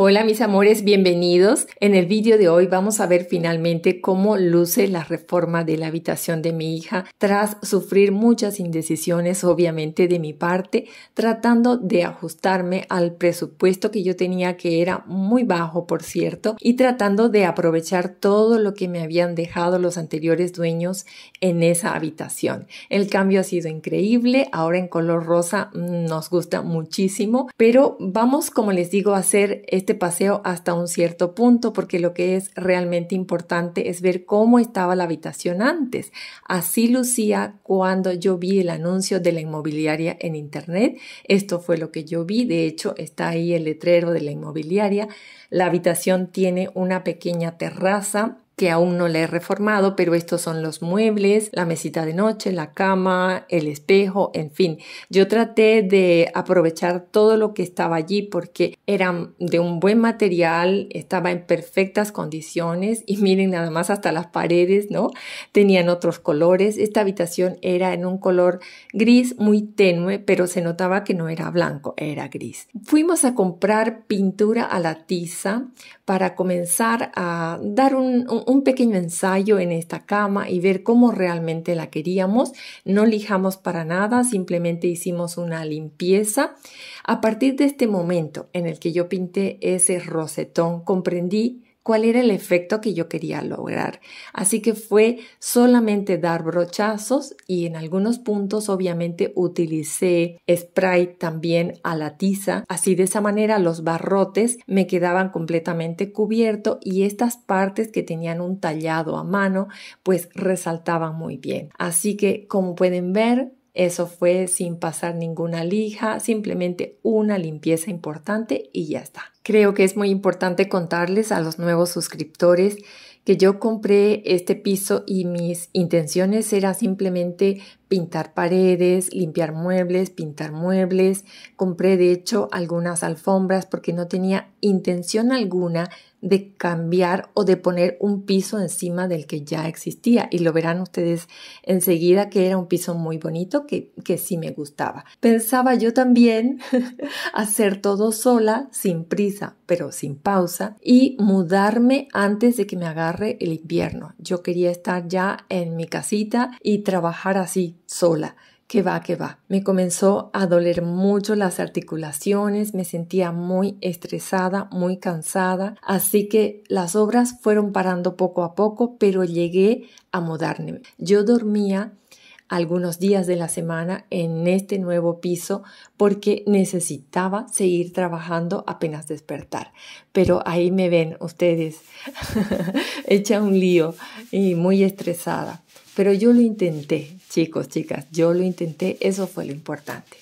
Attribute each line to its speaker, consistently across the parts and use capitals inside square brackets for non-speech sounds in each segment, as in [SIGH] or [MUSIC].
Speaker 1: Hola mis amores, bienvenidos. En el vídeo de hoy vamos a ver finalmente cómo luce la reforma de la habitación de mi hija tras sufrir muchas indecisiones obviamente de mi parte, tratando de ajustarme al presupuesto que yo tenía que era muy bajo por cierto y tratando de aprovechar todo lo que me habían dejado los anteriores dueños en esa habitación. El cambio ha sido increíble, ahora en color rosa mm, nos gusta muchísimo, pero vamos como les digo a hacer este este paseo hasta un cierto punto porque lo que es realmente importante es ver cómo estaba la habitación antes. Así lucía cuando yo vi el anuncio de la inmobiliaria en internet. Esto fue lo que yo vi. De hecho, está ahí el letrero de la inmobiliaria. La habitación tiene una pequeña terraza que aún no la he reformado, pero estos son los muebles, la mesita de noche, la cama, el espejo, en fin. Yo traté de aprovechar todo lo que estaba allí porque eran de un buen material, estaba en perfectas condiciones y miren nada más hasta las paredes, ¿no? Tenían otros colores. Esta habitación era en un color gris muy tenue, pero se notaba que no era blanco, era gris. Fuimos a comprar pintura a la tiza para comenzar a dar un un pequeño ensayo en esta cama y ver cómo realmente la queríamos. No lijamos para nada, simplemente hicimos una limpieza. A partir de este momento en el que yo pinté ese rosetón, comprendí cuál era el efecto que yo quería lograr. Así que fue solamente dar brochazos y en algunos puntos obviamente utilicé spray también a la tiza. Así de esa manera los barrotes me quedaban completamente cubiertos y estas partes que tenían un tallado a mano pues resaltaban muy bien. Así que como pueden ver eso fue sin pasar ninguna lija, simplemente una limpieza importante y ya está. Creo que es muy importante contarles a los nuevos suscriptores que yo compré este piso y mis intenciones eran simplemente pintar paredes, limpiar muebles, pintar muebles. Compré de hecho algunas alfombras porque no tenía intención alguna de cambiar o de poner un piso encima del que ya existía y lo verán ustedes enseguida que era un piso muy bonito que, que sí me gustaba. Pensaba yo también [LAUGHS] hacer todo sola, sin prisa, pero sin pausa y mudarme antes de que me agarre el invierno. Yo quería estar ya en mi casita y trabajar así sola que va, que va. Me comenzó a doler mucho las articulaciones, me sentía muy estresada, muy cansada, así que las obras fueron parando poco a poco, pero llegué a mudarme. Yo dormía algunos días de la semana en este nuevo piso porque necesitaba seguir trabajando apenas despertar. Pero ahí me ven ustedes, [LAUGHS] hecha un lío y muy estresada. Pero yo lo intenté, Chicos, chicas, yo lo intenté, eso fue lo importante.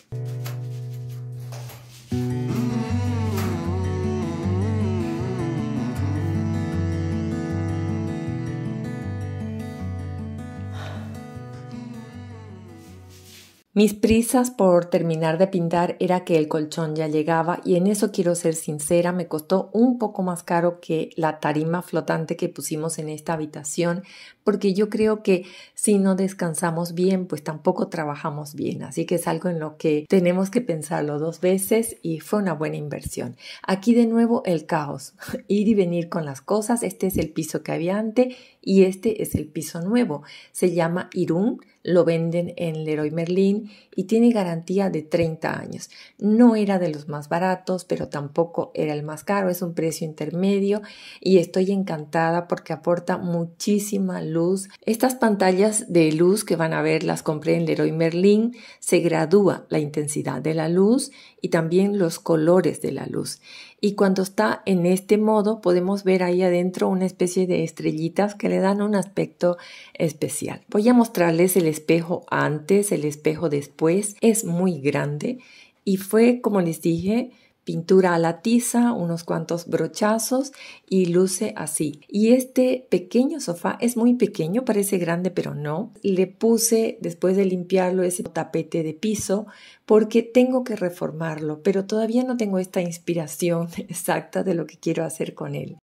Speaker 1: Mis prisas por terminar de pintar era que el colchón ya llegaba y en eso quiero ser sincera, me costó un poco más caro que la tarima flotante que pusimos en esta habitación, porque yo creo que si no descansamos bien, pues tampoco trabajamos bien, así que es algo en lo que tenemos que pensarlo dos veces y fue una buena inversión. Aquí de nuevo el caos, [LAUGHS] ir y venir con las cosas, este es el piso que había antes y este es el piso nuevo, se llama Irún lo venden en Leroy Merlin y tiene garantía de 30 años. No era de los más baratos, pero tampoco era el más caro, es un precio intermedio y estoy encantada porque aporta muchísima luz. Estas pantallas de luz que van a ver las compré en Leroy Merlin, se gradúa la intensidad de la luz y también los colores de la luz y cuando está en este modo podemos ver ahí adentro una especie de estrellitas que le dan un aspecto especial. Voy a mostrarles el espejo antes, el espejo después. Es muy grande y fue, como les dije, pintura a la tiza, unos cuantos brochazos y luce así. Y este pequeño sofá es muy pequeño, parece grande pero no. Le puse después de limpiarlo ese tapete de piso porque tengo que reformarlo, pero todavía no tengo esta inspiración [LAUGHS] exacta de lo que quiero hacer con él.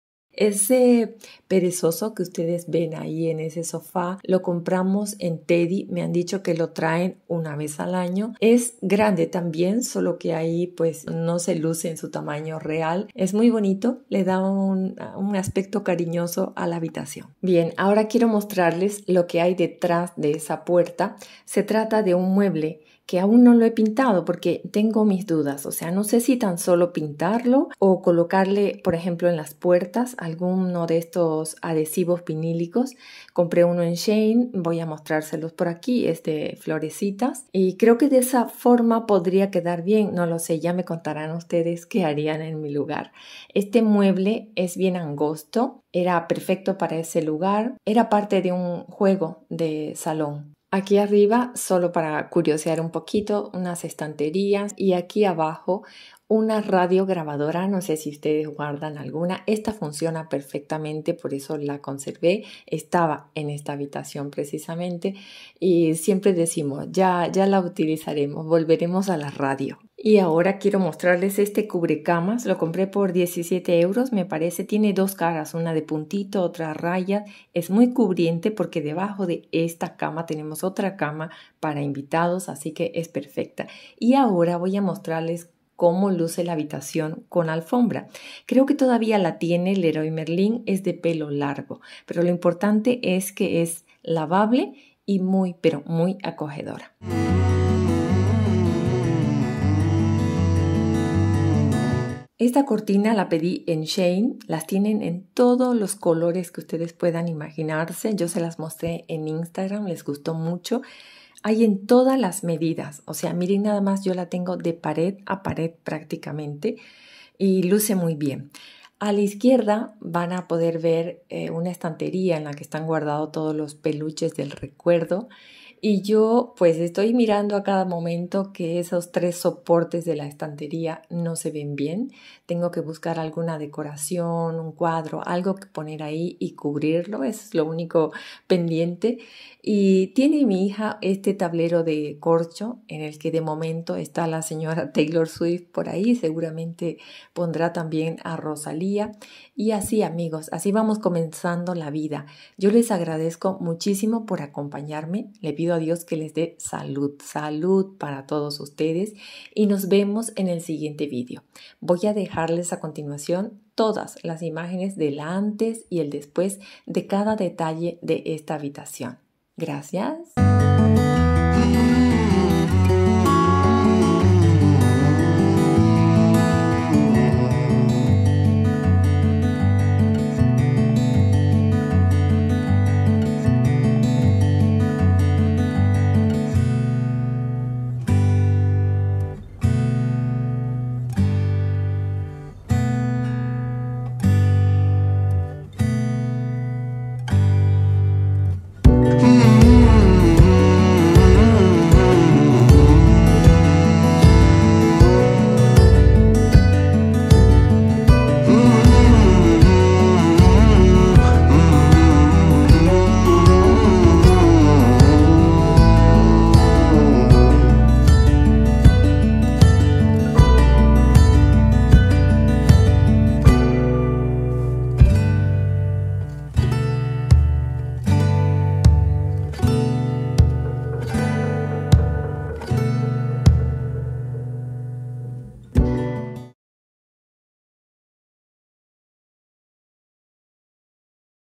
Speaker 1: Ese perezoso que ustedes ven ahí en ese sofá, lo compramos en Teddy, me han dicho que lo traen una vez al año. Es grande también, solo que ahí pues no se luce en su tamaño real. Es muy bonito, le da un, un aspecto cariñoso a la habitación. Bien, ahora quiero mostrarles lo que hay detrás de esa puerta. Se trata de un mueble que aún no lo he pintado porque tengo mis dudas, o sea, no sé si tan solo pintarlo o colocarle, por ejemplo, en las puertas alguno de estos adhesivos vinílicos. Compré uno en Shane, voy a mostrárselos por aquí, este de florecitas y creo que de esa forma podría quedar bien, no lo sé, ya me contarán ustedes qué harían en mi lugar. Este mueble es bien angosto, era perfecto para ese lugar, era parte de un juego de salón. Aquí arriba, solo para curiosear un poquito, unas estanterías y aquí abajo una radio grabadora, no sé si ustedes guardan alguna, esta funciona perfectamente, por eso la conservé, estaba en esta habitación precisamente y siempre decimos, ya, ya la utilizaremos, volveremos a la radio. Y ahora quiero mostrarles este cubrecamas. Lo compré por 17 euros, me parece. Tiene dos caras, una de puntito, otra raya. Es muy cubriente porque debajo de esta cama tenemos otra cama para invitados, así que es perfecta. Y ahora voy a mostrarles cómo luce la habitación con alfombra. Creo que todavía la tiene Leroy Merlin, es de pelo largo, pero lo importante es que es lavable y muy, pero muy acogedora. Esta cortina la pedí en Shane, las tienen en todos los colores que ustedes puedan imaginarse, yo se las mostré en Instagram, les gustó mucho. Hay en todas las medidas, o sea, miren nada más, yo la tengo de pared a pared prácticamente y luce muy bien. A la izquierda van a poder ver eh, una estantería en la que están guardados todos los peluches del recuerdo y yo pues estoy mirando a cada momento que esos tres soportes de la estantería no se ven bien. Tengo que buscar alguna decoración, un cuadro, algo que poner ahí y cubrirlo. Es lo único pendiente. Y tiene mi hija este tablero de corcho en el que de momento está la señora [LAUGHS] Taylor Swift por ahí. Seguramente pondrá también a Rosalía. Y así amigos, así vamos comenzando la vida. Yo les agradezco muchísimo por acompañarme. Le pido a Dios que les dé salud, salud para todos ustedes y nos vemos en el siguiente vídeo. Voy a dejarles a continuación todas las imágenes del antes y el después de cada detalle de esta habitación. Gracias.